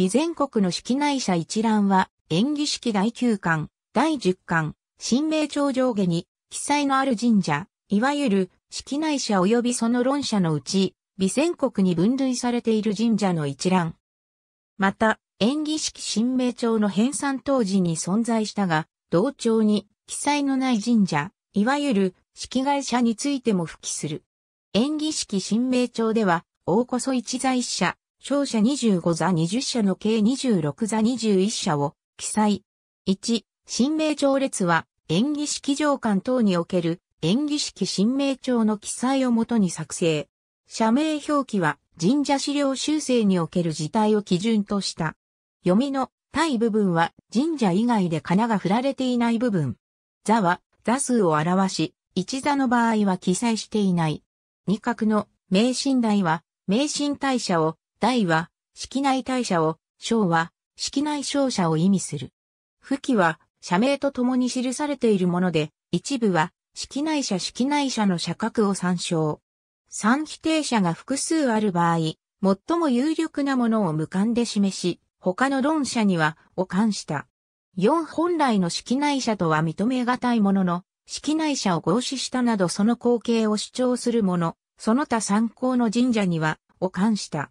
備前国の式内社一覧は、演技式第9巻、第10巻、新名町上下に、記載のある神社、いわゆる、式内社及びその論者のうち、備前国に分類されている神社の一覧。また、演技式新名町の編纂当時に存在したが、同調に記載のない神社、いわゆる式外社についても付記する。演技式新名町では、大こそ一在社、勝者25座20社の計26座21社を記載。1、新名帳列は演技式上巻等における演技式新名帳の記載をもとに作成。社名表記は神社資料修正における事態を基準とした。読みの対部分は神社以外で金が振られていない部分。座は座数を表し、一座の場合は記載していない。二角の名神台は名神大社を大は、式内大社を、小は、式内小社を意味する。不記は、社名と共に記されているもので、一部は、式内社式内社の社格を参照。三否定者が複数ある場合、最も有力なものを無観で示し、他の論者には、を冠した。四本来の式内者とは認めがたいものの、式内者を合祀したなどその光景を主張するもの、その他参考の神社には、を冠した。